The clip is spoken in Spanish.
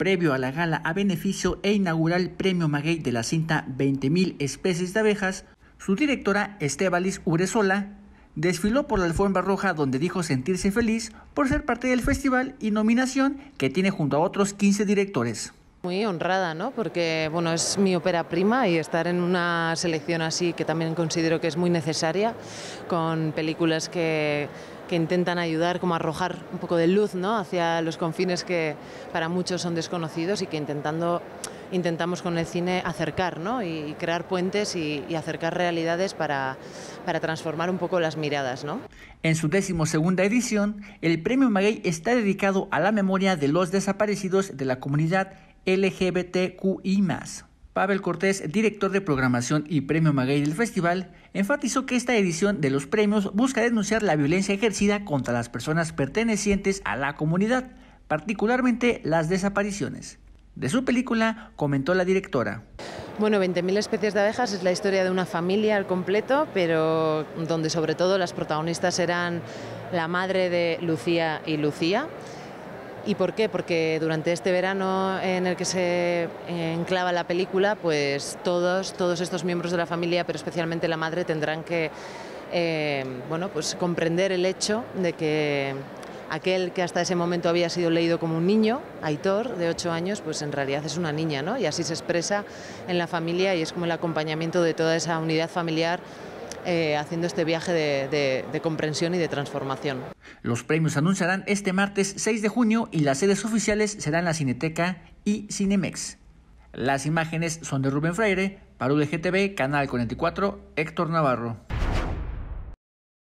previo a la gala a beneficio e inaugural premio Maguey de la cinta 20.000 especies de abejas, su directora Estebalis Uresola desfiló por la alfombra roja donde dijo sentirse feliz por ser parte del festival y nominación que tiene junto a otros 15 directores. Muy honrada, ¿no? Porque bueno, es mi ópera prima y estar en una selección así que también considero que es muy necesaria, con películas que, intentan ayudar, como arrojar un poco de luz ¿no? hacia los confines que para muchos son desconocidos y que intentando intentamos con el cine acercar ¿no? y crear puentes y, acercar realidades para, transformar un poco las miradas. ¿no? En su segunda edición, el Premio Maguey está dedicado a la memoria de los desaparecidos de la comunidad LGBTQI. Pavel Cortés, director de programación y premio Maguey del festival, enfatizó que esta edición de los premios busca denunciar la violencia ejercida contra las personas pertenecientes a la comunidad, particularmente las desapariciones. De su película comentó la directora. Bueno, 20.000 especies de abejas es la historia de una familia al completo, pero donde sobre todo las protagonistas eran la madre de Lucía y Lucía. ¿Y por qué? Porque durante este verano en el que se enclava la película, pues todos, todos estos miembros de la familia, pero especialmente la madre, tendrán que eh, bueno, pues comprender el hecho de que aquel que hasta ese momento había sido leído como un niño, Aitor, de 8 años, pues en realidad es una niña, ¿no? Y así se expresa en la familia y es como el acompañamiento de toda esa unidad familiar eh, haciendo este viaje de, comprensión y de transformación. Los premios anunciarán este martes 6 de junio y las sedes oficiales serán la Cineteca y Cinemex. Las imágenes son de Rubén Freire, para GTV, Canal 44, Héctor Navarro.